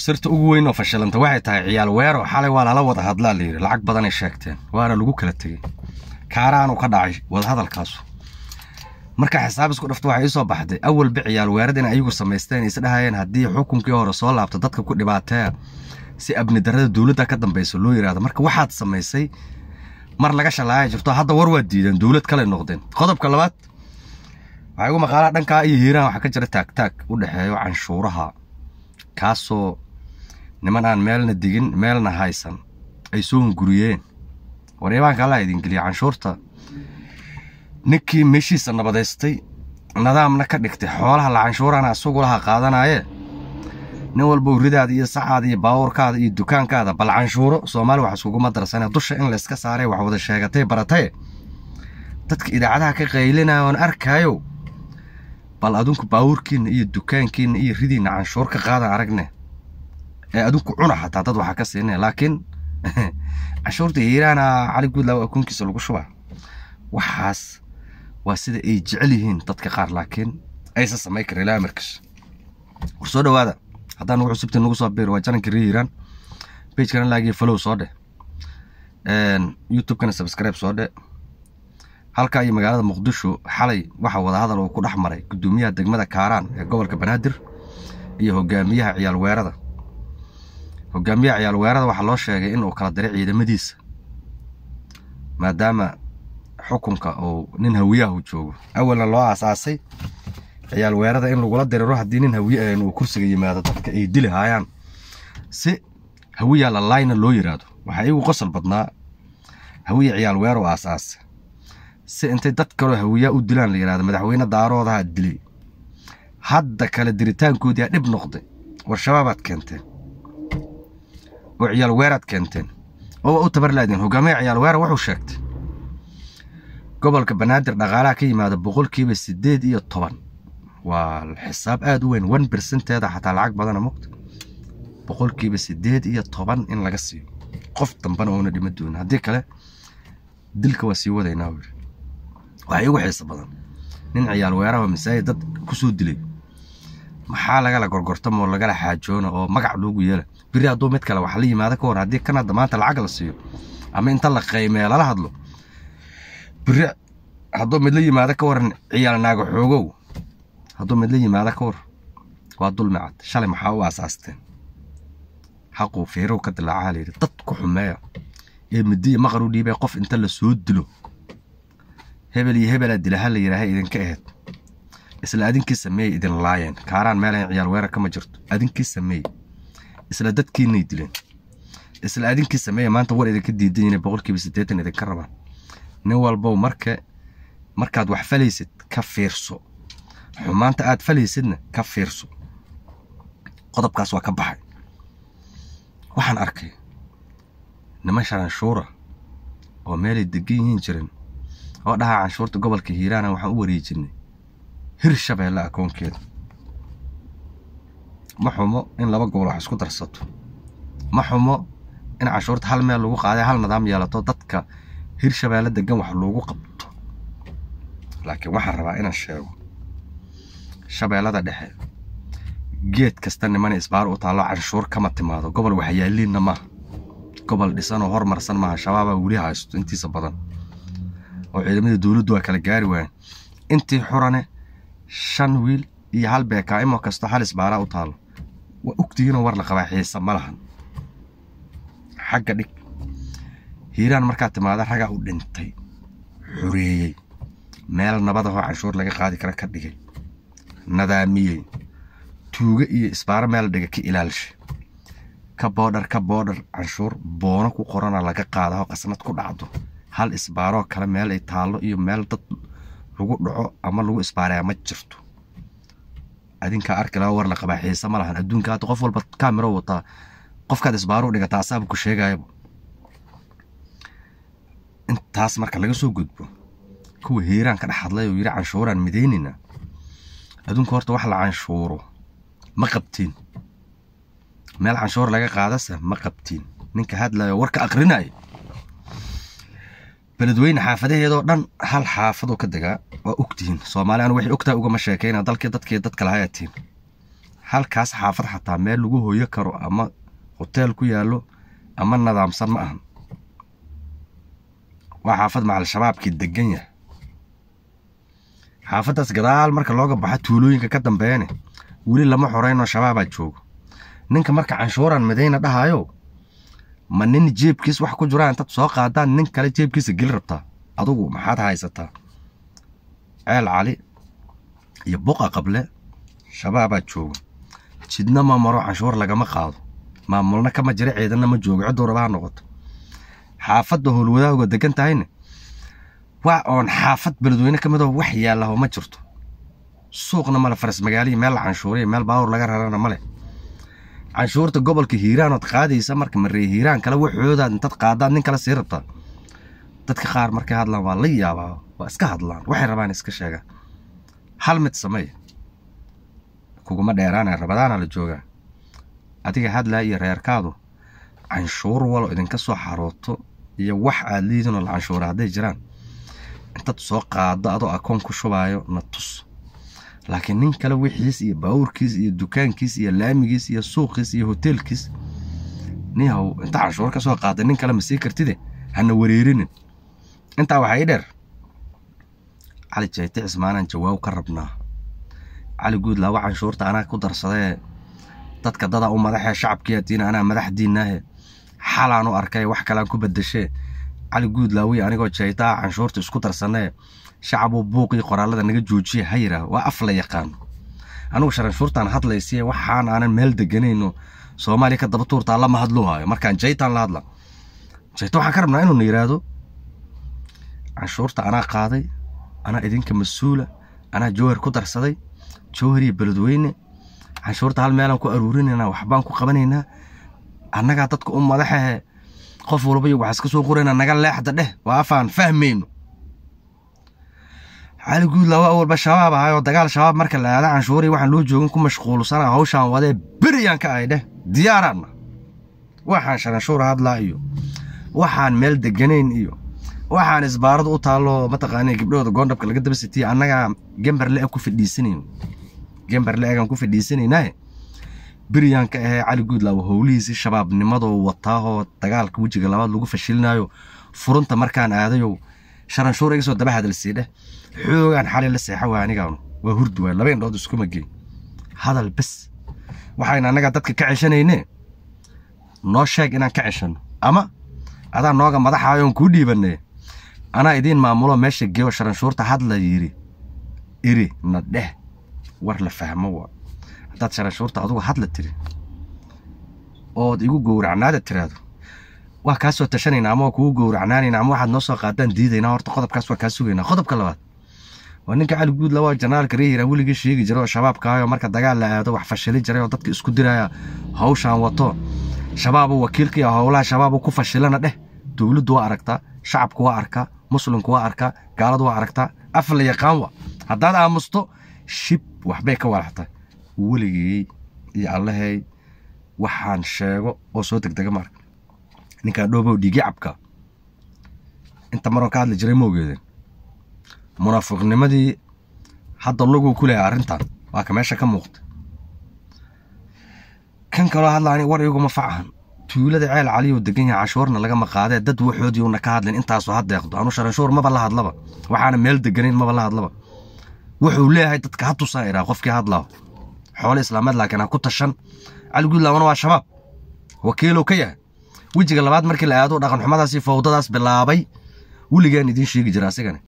sirta ugu weyn oo fashilanta waxay tahay ciyaal weero xalay waa lala wada hadlaa layidhi lacag badanay sheegteen waana lagu kala tegey kaaraanuu ka dhacay wadahadalkaasu marka xisaabisku dhafto waxay iisoo baxday awalba ciyaal weerad ayagu samaysteen isdhahayeen haddii xukunkii hore soo laabto dadka ku dhibaateea si abnidarrada dowladda ka dambaysa loo yidhahdo marka waxaad samaysay mar laga shalaaya jirto hadda war waad diideen dowlad kale noqdeen qodobka labaad waxay ugu maqaalaa dhankaa iyo hiirahan waxaa ka jira taagtaag u dhexeeyo canshuuraha kaasoo niman aan meelna digin meelna haysan ay soo hunguriyeen war imaanka allaa idin geliya canshuurta ninkii meeshiisa nabadaystay nadaamna ka dhigtay xoolaha la canshuurana asugu laha qaadanaaye nin walba ridaada iyo sacaada iyo baawurkaada iyo dukaankaada bal canshuuro soomaali wax iskuguma darsane dusha in layska saaray wax wada sheegatay barataye dadka idaacadaha ka qaylinaya oon arkaayo bal adinku baawurkiinna iyo dukaankiinna iyo ridiinna canshuur ka qaadan aragne adug ku cuna xataa dad waxaa ka siinaya laakiin cashuurta yiraana cali guudlaawa akoonkiisa lagu shubaa waxaas waa sida ay jecel yihiin dadka qaar laakiin aysan samayn karin ilaa markas war soo dhawaada haddaan nugu cusubtiin nugu soo biir waa jananka ri iiraan bajkana laagii falow soo dheh youtube subscribe soo dheh halkaa iyo magaalada muqdisho xalay waxa wadahadal uu ku dhex maray guddoomiyaha degmada kaaraan ee gobolka banaadir iyo hogaamiyaha ciyaalweerada hogaamiyaha weerada waxaa loo sheegay in uu kala diray ciidamadiisa maadaama xukunka uu nin hawiyahu joogo awalna loo aasaasay ciyaal weerada in lagula diriro haddii nin hawiya uu kursiga yimaado dadka ay dili haayaan si hawiya lalayna loo yiraahdo waxaa iigu qosol badnaa hawiya ciyaal weero aasaasa si intay dad kaloo hawiyaa u dilaan la yihahdo madaxweyne daaroodaha dilay hadda kale diritaankoodii aa dhib noqday war shabaab keenteen oo ciyaal weeraad keenteen oo waa u tabarlaadeen hogaamiya ciyaal weera wuxuu sheegtay gobolka banaadir dhaqaalaha ka yimaada boqolkiiba sideed iyo toban waa xisaab aada u weyn one bercenteeda xataa lacag badana mogta boqolkiiba sideed iyo toban in laga siiyo qof dambana oona dhima doonin haddii kale dilka waa sii wadaynaa waxaa igu xiisa badan nin ciyaal weeraha oo masaajid dad kusoo dilay maxaa lagala gorgortamo lagala xaajoono oo magac loogu yeela biri haduu mid kale wax la yimaado ka hor haddii kanada maanta lacag la siiyo ama inta la qaymeeya lala hadlo biri hadduu mid la yimaado ka waran ciyaalnaaga xoogow hadduu mid la yimaado ka war waa dulmi cad shalay maxaa u aasaasteen xaquu feerow ka dilaacaa layidhi dad ku xumeeya ee middiya maqar u dhiibay qof inta lasoo dilo hebel iyo hebelaa dila ha la yidhaaha idinka ahayd isla adinkii sameeyey idin laayeen kaaraan meelayn ciyaar weerar kama jirto adinkii sameeye isla dadkiinay dileen isla adinkii sameeye maanta war idinka diidan inay boqolkiiba siddeetan idinka rabaan nin walbow marka markaad wax falaysid ka fiirso xumaanta aad falaysidna ka fiirso qodobkaas waa ka baxay waxaan arkay niman sharanshuura oo meelay degan yihiin jirin oo dhahaa canshuurta gobolka hiiraana waxaan u wareejinay hirshabeelle akoonkeeda ma xumo in laba gobol wax isku darsato ma xumo in cashuurta hal meel lagu qaaday hal nidaam yeelato dadka hirshabeelle degan wax loogu qabto laakiin waxaan rabaa inaan sheego shabeellada dhexe geed kasta niman isbaar u taallo canshuur kama timaado gobol waxyaaliinna maaha gobol dhisanoo hormarsan maaha shabaabaa weli haysto intiisa badan oo ciidamadii dowladdu waa kala gaari waayeen intii xurane shan wiil iyo hal beekaa imo kastoo hal baaraa u taalo waa ogtihiinoo war la qabaa xiisa ma lahan xagga dhig hiiraan markaa timaada ragaa u dhintay xureeyey meel nabadahoo canshuur laga qaadi kara ka dhigay nadaamiyey tuuga iyo isbaaro meel dhiga ka ilaalshay ka boodhar ka boodhar canshuur boono ku qorana laga qaadahoo qasnad ku dhacdo hal isbaaroo kale meel ay taallo iyo meel dad lagu dhaco ama lagu isbaarayaa ma jirto adinkaa arki laa war laqabaa xiise ma lahan adduunka hadda qof walba kaamiro wataa qofkaad isbaaru dhigataa asaaba ku sheegayaba intaas marka laga soo gudbo kuwa hiiraan ka dhexadlay oo yidhi canshuuraan midaynina adduunka horta wax la canshuuro ma qabtiin meel canshuur laga qaadase ma qabtiin ninka hadlayo warka akrinaya beledweyne xaafadaheedoo dhan hal xaafadoo ka degaa waa ogtihiin soomaalian waxay ogtahay ugama sheekayna dalkii dadkii dad dadka tihiin halkaas xaafad xataa meel lagu hooyo karo ama hoteel ku yaallo ama nadaamsan ma ahan waa xaafad macal-shabaabkii degan yah xaafaddaas gadaal marka looga baxa tuulooyinka ka dambeene weli lama xoraynoo shabaabaa joogo ninka marka canshuuraan madayna dhahaayo ma nin jeebkiis wax ku jiraan intaad soo qaadaan nin kale jeebkiisa geli rabtaa adugu maxaad haysataa ceel cali iyo buqa qable shabaabaa jooga jidna ma canshuur lagama qaado maamulna kama jira ciidanna ma joogo cidduu rabaa ha noqoto xaafadda howlwadaahooga degan tahayna waa oon xaafad beledweyne ka midoo ah, wax yaallahoo ma jirto suuqna male faras magaaliya meel la canshuuriya meel baawur laga rarana ma leh canshuurta gobolka hiiraanood qaadaysa marka maree hiiraan kale waxoodaad intad qaadaad nin kale sii rabtaa dadka qaar markay hadlaan waa la yaabaa waa iska hadlaan waxay rabaan iska sheega hal mid samay kuguma dheeraana rabadaana la joogaa adiga hadlaa iyo reerkaadu canshuur walo idinka soo xarooto iyo wax aad liidinoo la canshuura hadday jiraan intad soo qaado adoo akoon ku shubaayo na tus laakiin nin kale wixiis iyo baawurkiis iyo dukaankiis iyo laamigiis iyo suuqiis iyo hoteelkiis niyahow inta canshuur kasoo soo qaaday nin kale masii kartide hana wareerinin intaa waxaa ii dheer cali jayte cismaanaan jawaab ka rabnaa cali guudlaa wa canshuurta anaa ku darsadee dadka dadaa u madaxee shacabkiiyaa diina anaa madaxdiinaahe xalaan u arkay wax kalean ku badashee cali guudlaa wii anigoo jaytaa ah, canshuurta isku darsanee شعب بوقي قرالة نجد جوجي هيرة وأفلا يقان أنا وشرن شرطان هادلي سي وحان أنا ميل دجيني إنه صومالي كدبتور تالا ما هادلوها مركان جايتان لادلا جايتو حكرمنا إنه نيرادو عن شرطة أنا قاضي أنا إذن كمسؤولة أنا جوهر كدر صدي جوهري بلدويني عن شرطة هالميلان كو أروريني أنا وحبان كو قبنينا أنا قاعد أتكو أم مدحة قف وربي وحسكسو قرينا أنا قال لا أحد ده وأفان فهمينه cali guud laba awalba shabaab ahay oo dagaal shabaab marka la aada canshuurii waxaan loo joogin ku mashquulsana hawshaan wadee beriyaan ka ahay dheh diyaaraadna waxaan shananshuur hadlaa iyo waxaan meel deganayn iyo waxaan isbaarad u taalloo mataqaana gabdhahooda goondhabka laga daba sitiye annagaa gemberle ku fadhiisanayn gemberle egaan ku fadhiisanaynae beriyaan ahee cali guudlaaba howlihiisii shabaabnimadoo wataahoo dagaalka wejiga labaad lagu fashilinaayo furunta markaan aadayow sharanshuur iga soo daba hadalsii dheh xoogaan xalin la seexa waa anigaan waa hurdu waa laba dhood iskuma geyn hadal bes waxayna annagaa dadka ka ceshanayne noo sheeg inaan ka ceshanno ama adaa nooga madaxaayoon kuu dhiibanee anaa idiin maamulo meesha geeo sharanshuurta hadla yidhi iri na dheh war la fahmo waa haddaad sharanshuurta adugu hadla tiri ood igu gowracnaada tiraado waa kaasoo soo tashanayna ama waa kugu gowracnaanayna ama waxaad noo soo qaadaan diidayna horta qodobkaas waa kaa sugaynaa qodobka labaad waa ninka cali guud lawaa janaalka reehira weligii sheegi jiray oo shabaabka marka dagaal la aado wax fashili jiray oo dadka isku diraya hawshaan wato shabaabuu wakiilkii ah howlaha shabaabuu ku fashilana dheh dowladdu waa aragtaa shacabku waa arkaa muslimku waa arkaa gaaladu waa aragtaa af la yaqaan haddaad aamusto shib waxbay ka walaxta weligii iyo allahey waxaan sheego oo soo degdega maarka ninkaa dhoobow dhiigi cabka inta maroo ka hadli jiray ma ogeeden munaafiqnimadii hadda luguu ku leehay arrintan waa ka meesha ka muuqda kan kaloo hadla war iguma facahan tuulada ceel caliyuu degan yahay cashuurna lagama qaadee dad waxoodii ka hadlin intaasu ha deeqdo sharanshuur maba la hadlaba waxaana meel deganayn maba la hadlaba wuxuu leeyahay dadka ha iraa qofkii hadlaaho xoole islaameed laakiin ha ku tashan cali waa shabaab wakiiluu ka yahay wejiga labaad markii la aado dhaqan xumadaasi fawdadaas bilaabay weligaan idiin sheegi jira asigani